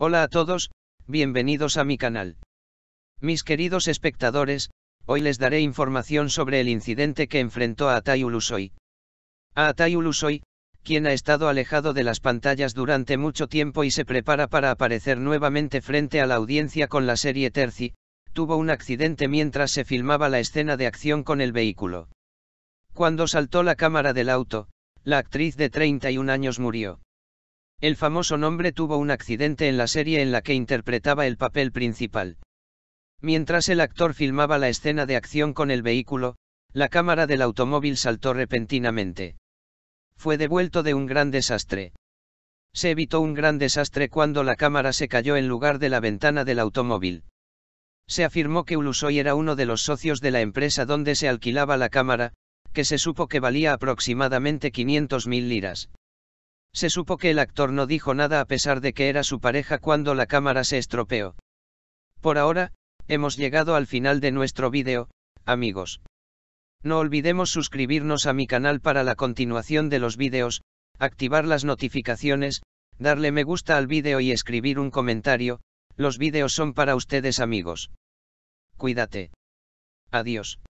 Hola a todos, bienvenidos a mi canal. Mis queridos espectadores, hoy les daré información sobre el incidente que enfrentó a Atay Ulusoy. A Atay Ulusoy, quien ha estado alejado de las pantallas durante mucho tiempo y se prepara para aparecer nuevamente frente a la audiencia con la serie Terci, tuvo un accidente mientras se filmaba la escena de acción con el vehículo. Cuando saltó la cámara del auto, la actriz de 31 años murió. El famoso nombre tuvo un accidente en la serie en la que interpretaba el papel principal. Mientras el actor filmaba la escena de acción con el vehículo, la cámara del automóvil saltó repentinamente. Fue devuelto de un gran desastre. Se evitó un gran desastre cuando la cámara se cayó en lugar de la ventana del automóvil. Se afirmó que Ulusoy era uno de los socios de la empresa donde se alquilaba la cámara, que se supo que valía aproximadamente 500.000 liras. Se supo que el actor no dijo nada a pesar de que era su pareja cuando la cámara se estropeó. Por ahora, hemos llegado al final de nuestro vídeo, amigos. No olvidemos suscribirnos a mi canal para la continuación de los vídeos, activar las notificaciones, darle me gusta al vídeo y escribir un comentario, los vídeos son para ustedes amigos. Cuídate. Adiós.